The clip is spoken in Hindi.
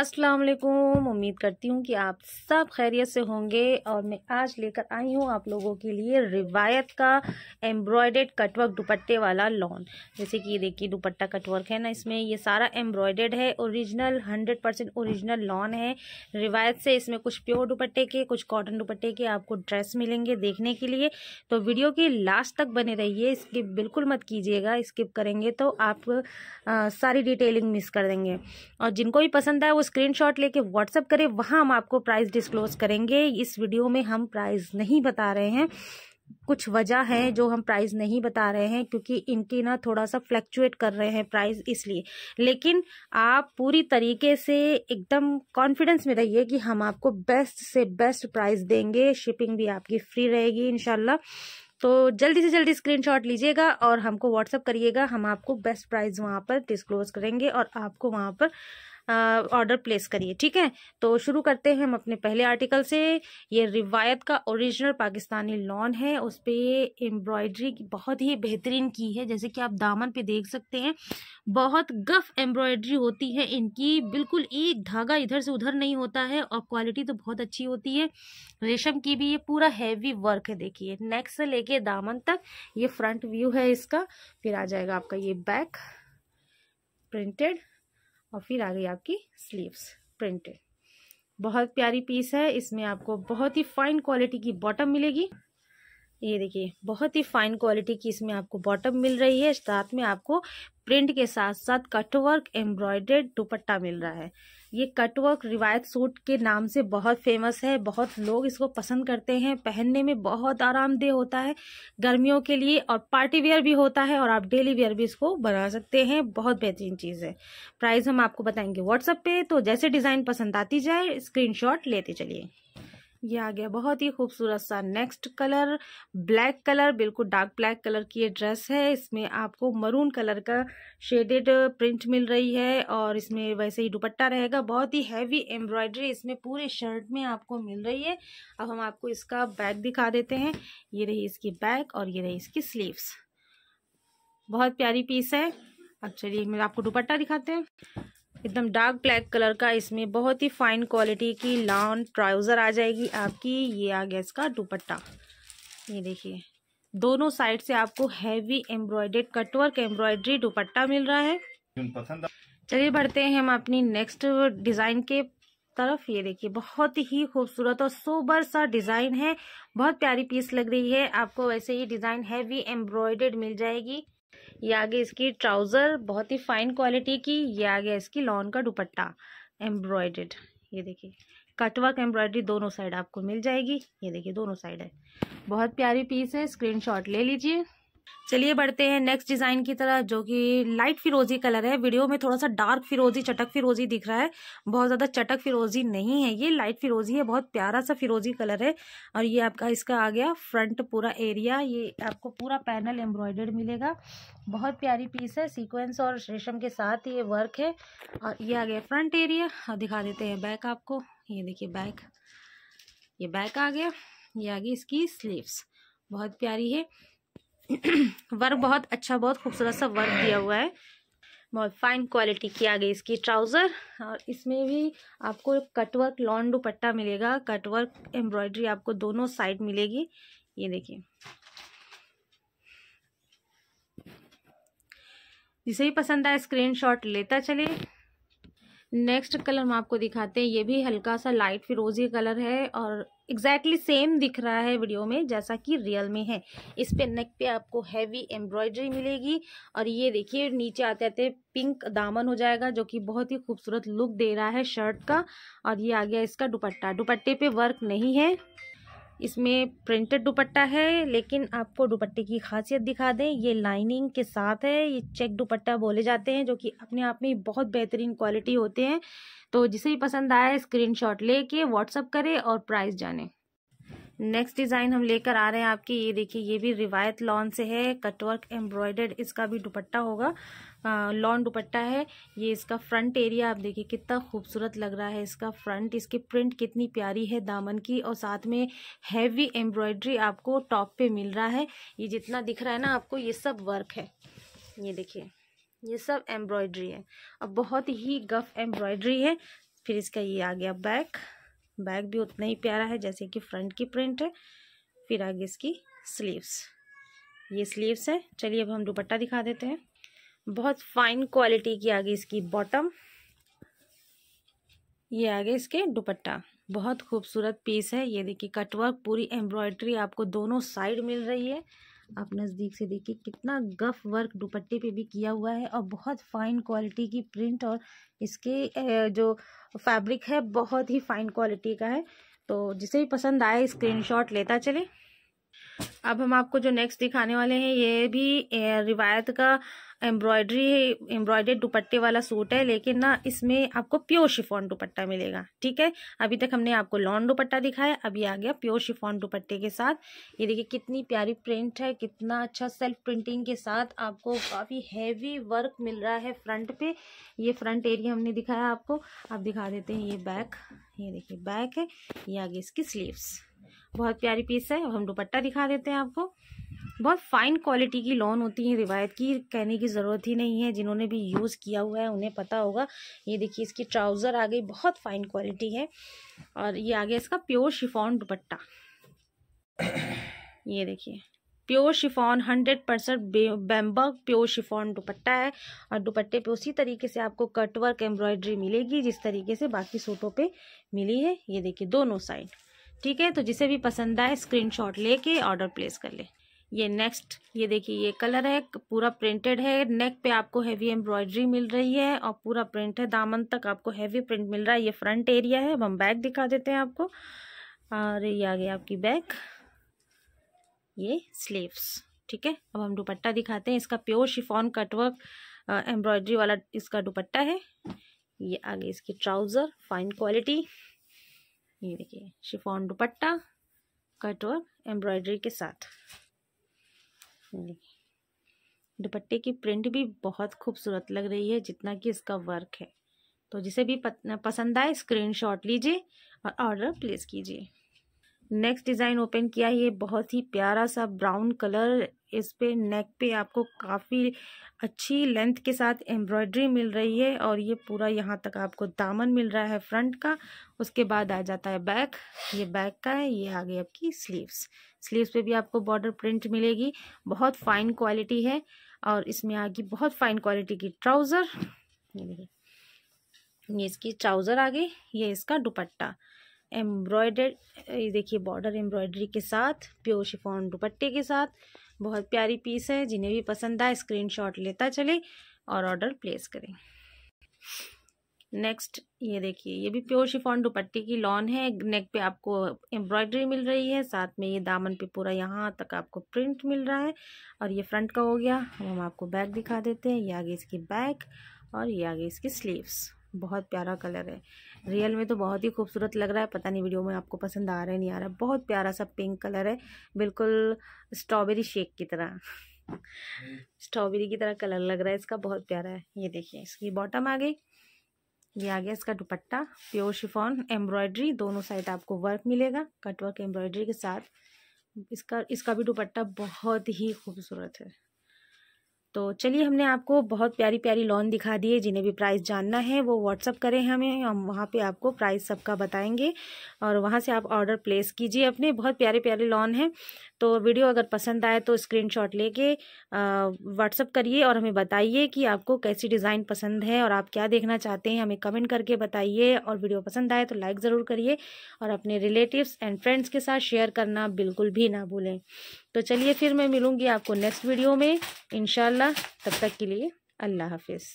अस्सलाम वालेकुम उम्मीद करती हूँ कि आप सब खैरियत से होंगे और मैं आज लेकर आई हूँ आप लोगों के लिए रिवायत का एम्ब्रॉयडेड कटवर्क दुपट्टे वाला लॉन जैसे कि ये देखिए दुपट्टा कटवर्क है ना इसमें ये सारा एम्ब्रॉयडेड है original hundred percent original lawn है रिवायत से इसमें कुछ प्योर दुपट्टे के कुछ कॉटन दुपट्टे के आपको ड्रेस मिलेंगे देखने के लिए तो वीडियो की लास्ट तक बने रहिए स्किप बिल्कुल मत कीजिएगा स्किप करेंगे तो आप सारी डिटेलिंग मिस कर देंगे और जिनको भी पसंद आए वो स्क्रीनशॉट लेके व्हाट्सअप करें वहाँ हम आपको प्राइस डिस्क्लोज करेंगे इस वीडियो में हम प्राइस नहीं बता रहे हैं कुछ वजह है जो हम प्राइस नहीं बता रहे हैं क्योंकि इनकी ना थोड़ा सा फ्लैक्चुएट कर रहे हैं प्राइस इसलिए लेकिन आप पूरी तरीके से एकदम कॉन्फिडेंस में रहिए कि हम आपको बेस्ट से बेस्ट प्राइस देंगे शिपिंग भी आपकी फ्री रहेगी इनशाला तो जल्दी से जल्दी स्क्रीनशॉट लीजिएगा और हमको व्हाट्सअप करिएगा हम आपको बेस्ट प्राइस वहाँ पर डिस्क्लोज करेंगे और आपको वहाँ पर ऑर्डर प्लेस करिए ठीक है तो शुरू करते हैं हम अपने पहले आर्टिकल से ये रिवायत का ओरिजिनल पाकिस्तानी लॉन है उस पर ये एम्ब्रॉयडरी बहुत ही बेहतरीन की है जैसे कि आप दामन पे देख सकते हैं बहुत गफ एम्ब्रॉयडरी होती है इनकी बिल्कुल एक धागा इधर से उधर नहीं होता है और क्वालिटी तो बहुत अच्छी होती है रेशम की भी ये पूरा हैवी वर्क है देखिए नेक से लेके दामन तक ये फ्रंट व्यू है इसका फिर आ जाएगा आपका ये बैक प्रिंटेड और फिर आ गई आपकी स्लीव्स प्रिंटेड बहुत प्यारी पीस है इसमें आपको बहुत ही फाइन क्वालिटी की बॉटम मिलेगी ये देखिए बहुत ही फाइन क्वालिटी की इसमें आपको बॉटम मिल रही है साथ में आपको प्रिंट के साथ साथ कटवर्क एम्ब्रॉयड्रेड दुपट्टा मिल रहा है ये कटवर्क रिवायत सूट के नाम से बहुत फेमस है बहुत लोग इसको पसंद करते हैं पहनने में बहुत आरामदेह होता है गर्मियों के लिए और पार्टी वेयर भी होता है और आप डेली वेयर भी इसको बना सकते हैं बहुत बेहतरीन चीज़ है प्राइस हम आपको बताएंगे व्हाट्सअप पे तो जैसे डिज़ाइन पसंद आती जाए स्क्रीन लेते चलिए ये आ गया बहुत ही खूबसूरत सा नेक्स्ट कलर ब्लैक कलर बिल्कुल डार्क ब्लैक कलर की ये ड्रेस है इसमें आपको मरून कलर का शेडेड प्रिंट मिल रही है और इसमें वैसे ही दुपट्टा रहेगा बहुत ही हैवी एम्ब्रॉयडरी इसमें पूरे शर्ट में आपको मिल रही है अब हम आपको इसका बैग दिखा देते हैं ये रही इसकी बैग और ये रही इसकी स्लीव्स बहुत प्यारी पीस है अब चलिए मैं आपको दुपट्टा दिखाते हैं एकदम डार्क ब्लैक कलर का इसमें बहुत ही फाइन क्वालिटी की लॉन ट्राउज़र आ जाएगी आपकी ये आ गया इसका दुपट्टा ये देखिए दोनों साइड से आपको heavy embroidered cutwork embroidery dupatta मिल रहा है चलिए बढ़ते हैं हम अपनी नेक्स्ट डिज़ाइन के तरफ ये देखिए बहुत ही खूबसूरत और सोबर सा डिज़ाइन है बहुत प्यारी पीस लग रही है आपको वैसे ये डिज़ाइन हैवी एम्ब्रॉयडेड मिल जाएगी ये आ गया इसकी ट्राउज़र बहुत ही फाइन क्वालिटी की ये आ गया इसकी लॉन का दुपट्टा एम्ब्रॉयडेड ये देखिए कटवर्क एम्ब्रॉयडरी दोनों साइड आपको मिल जाएगी ये देखिए दोनों साइड है बहुत प्यारी पीस है स्क्रीनशॉट ले लीजिए चलिए बढ़ते हैं नेक्स्ट डिज़ाइन की तरह जो कि लाइट फिरोजी कलर है वीडियो में थोड़ा सा डार्क फिरोजी चटक फिरोजी दिख रहा है बहुत ज़्यादा चटक फिरोजी नहीं है ये लाइट फिरोजी है बहुत प्यारा सा फिरोजी कलर है और ये आपका इसका आ गया फ्रंट पूरा एरिया ये आपको पूरा पैनल एम्ब्रॉयडर्ड मिलेगा बहुत प्यारी पीस है सीक्वेंस और रेशम के साथ ये वर्क है और ये आ गया फ्रंट एरिया और दिखा देते हैं बैक आपको ये देखिए बैक ये बैक आ गया ये आ गई इसकी स्लीव्स बहुत प्यारी है वर्क बहुत अच्छा बहुत खूबसूरत सा वर्क दिया हुआ है बहुत फाइन क्वालिटी की आ गई इसकी ट्राउज़र और इसमें भी आपको कटवर्क लॉन दुपट्टा मिलेगा कटवर्क एम्ब्रॉयडरी आपको दोनों साइड मिलेगी ये देखिए जिसे भी पसंद आए स्क्रीनशॉट लेता चले नेक्स्ट कलर हम आपको दिखाते हैं ये भी हल्का सा लाइट फिरोजी कलर है और एग्जैक्टली exactly सेम दिख रहा है वीडियो में जैसा कि रियल में है इस पे नेक पे आपको हैवी एम्ब्रॉयडरी मिलेगी और ये देखिए नीचे आते आते पिंक दामन हो जाएगा जो कि बहुत ही खूबसूरत लुक दे रहा है शर्ट का और ये आ गया इसका दुपट्टा दुपट्टे पे वर्क नहीं है इसमें प्रिंटेड दुपट्टा है लेकिन आपको दुपट्टे की खासियत दिखा दें ये लाइनिंग के साथ है ये चेक दुपट्टा बोले जाते हैं जो कि अपने आप में बहुत बेहतरीन क्वालिटी होते हैं तो जिसे भी पसंद आया स्क्रीनशॉट लेके व्हाट्सअप करें और प्राइस जानें नेक्स्ट डिज़ाइन हम लेकर आ रहे हैं आपके ये देखिए ये भी रिवायत लॉन से है कटवर्क एम्ब्रॉयडर्ड इसका भी दुपट्टा होगा लॉन दुपट्टा है ये इसका फ्रंट एरिया आप देखिए कितना खूबसूरत लग रहा है इसका फ्रंट इसकी प्रिंट कितनी प्यारी है दामन की और साथ में हैवी एम्ब्रॉयड्री आपको टॉप पे मिल रहा है ये जितना दिख रहा है ना आपको ये सब वर्क है ये देखिए ये सब एम्ब्रॉयड्री है अब बहुत ही गफ एम्ब्रॉयड्री है फिर इसका ये आ गया बैक बैग भी उतना ही प्यारा है जैसे कि फ्रंट की प्रिंट है फिर आगे इसकी स्लीव्स ये स्लीव्स है चलिए अब हम दुपट्टा दिखा देते हैं बहुत फाइन क्वालिटी की आगे इसकी बॉटम ये आगे इसके दुपट्टा बहुत खूबसूरत पीस है ये देखिए कटवर्क पूरी एम्ब्रॉयडरी आपको दोनों साइड मिल रही है आप नज़दीक से देखिए कितना गफ वर्क दुपट्टे पे भी किया हुआ है और बहुत फ़ाइन क्वालिटी की प्रिंट और इसके जो फैब्रिक है बहुत ही फ़ाइन क्वालिटी का है तो जिसे भी पसंद आए स्क्रीनशॉट लेता चले अब हम आपको जो नेक्स्ट दिखाने वाले हैं ये भी रिवायत का एम्ब्रॉयडरी एम्ब्रॉयडेड दुपट्टे वाला सूट है लेकिन ना इसमें आपको प्योर शिफॉन दुपट्टा मिलेगा ठीक है अभी तक हमने आपको लॉन दुपट्टा दिखाया अभी आ गया प्योर शिफॉन दुपट्टे के साथ ये देखिए कितनी प्यारी प्रिंट है कितना अच्छा सेल्फ प्रिंटिंग के साथ आपको काफ़ी हैवी वर्क मिल रहा है फ्रंट पे ये फ्रंट एरिया हमने दिखाया आपको अब दिखा देते हैं ये बैक ये देखिए बैक है ये आगे इसकी स्लीव्स बहुत प्यारी पीस है अब हम दुपट्टा दिखा देते हैं आपको बहुत फ़ाइन क्वालिटी की लॉन होती है रिवायत की कहने की ज़रूरत ही नहीं है जिन्होंने भी यूज़ किया हुआ है उन्हें पता होगा ये देखिए इसकी ट्राउज़र आ गई बहुत फ़ाइन क्वालिटी है और ये आ गया इसका प्योर शिफॉन दुपट्टा ये देखिए pure chiffon hundred percent bemberg pure chiffon dupatta है और दुपट्टे पे उसी तरीके से आपको कटवर्क एम्ब्रॉयडरी मिलेगी जिस तरीके से बाकी सूटों पे मिली है ये देखिए दोनों साइड ठीक है तो जिसे भी पसंद आए स्क्रीनशॉट लेके ऑर्डर प्लेस कर ले ये नेक्स्ट ये देखिए ये कलर है पूरा प्रिंटेड है नेक पे आपको हैवी एम्ब्रॉयडरी मिल रही है और पूरा प्रिंट है दामन तक आपको हैवी प्रिंट मिल रहा है ये फ्रंट एरिया है अब हम बैक दिखा देते हैं आपको और ये आ गई आपकी बैक ये स्लीव्स ठीक है अब हम दुपट्टा दिखाते हैं इसका प्योर शिफॉन कटवर्क एम्ब्रॉयडरी वाला इसका दुपट्टा है ये आगे इसकी ट्राउज़र फाइन क्वालिटी ये देखिए शिफॉन दुपट्टा कटवर्क एम्ब्रॉयडरी के साथ दुपट्टे की प्रिंट भी बहुत खूबसूरत लग रही है जितना कि इसका वर्क है तो जिसे भी पसंद आए स्क्रीनशॉट लीजिए और ऑर्डर प्लेस कीजिए नेक्स्ट डिज़ाइन ओपन किया है ये बहुत ही प्यारा सा ब्राउन कलर इस पे नेक पे आपको काफ़ी अच्छी लेंथ के साथ एम्ब्रॉयडरी मिल रही है और ये पूरा यहाँ तक आपको दामन मिल रहा है फ्रंट का उसके बाद आ जाता है बैक ये बैक का है ये आ गई आपकी स्लीव्स स्लीव्स पे भी आपको बॉर्डर प्रिंट मिलेगी बहुत फाइन क्वालिटी है और इसमें आ गई बहुत फाइन क्वालिटी की ट्राउज़र ये देखिए ये इसकी ट्राउज़र आ गई ये इसका दुपट्टा एम्ब्रॉयडर ये देखिए बॉर्डर एम्ब्रॉयडरी के साथ प्योर शिफॉन दुपट्टे के साथ बहुत प्यारी पीस है जिन्हें भी पसंद आए स्क्रीनशॉट लेता चले और ऑर्डर प्लेस करें नेक्स्ट ये देखिए ये भी प्योर शिफॉन दुपट्टे की लॉन है नेक पे आपको एम्ब्रॉयडरी मिल रही है साथ में ये दामन पे पूरा यहाँ तक आपको प्रिंट मिल रहा है और ये फ्रंट का हो गया अब हम आपको बैक दिखा देते हैं ये आगे इसकी बैक और ये आगे इसकी स्लीव्स बहुत प्यारा कलर है रियल में तो बहुत ही खूबसूरत लग रहा है पता नहीं वीडियो में आपको पसंद आ रहा है नहीं आ रहा है बहुत प्यारा सा पिंक कलर है बिल्कुल स्ट्रॉबेरी शेक की तरह स्ट्रॉबेरी की तरह कलर लग रहा है इसका बहुत प्यारा है ये देखिए इसकी बॉटम आ गई ये आ गया इसका दुपट्टा प्योर शिफॉन एम्ब्रॉयडरी दोनों साइड आपको वर्क मिलेगा कटवर्क एम्ब्रॉयडरी के साथ इसका इसका भी दुपट्टा बहुत ही खूबसूरत है तो चलिए हमने आपको बहुत प्यारी प्यारी लॉन दिखा दिए जिन्हें भी प्राइस जानना है वो व्हाट्सअप करें हमें हम वहाँ पे आपको प्राइस सबका बताएंगे और वहाँ से आप ऑर्डर प्लेस कीजिए अपने बहुत प्यारे प्यारे लॉन हैं तो वीडियो अगर पसंद आए तो स्क्रीनशॉट लेके व्हाट्सअप करिए और हमें बताइए कि आपको कैसी डिज़ाइन पसंद है और आप क्या देखना चाहते हैं हमें कमेंट करके बताइए और वीडियो पसंद आए तो लाइक ज़रूर करिए और अपने रिलेटिव्स एंड फ्रेंड्स के साथ शेयर करना बिल्कुल भी ना भूलें तो चलिए फिर मैं मिलूँगी आपको नेक्स्ट वीडियो में इन तब तक के लिए अल्लाह हाफिज़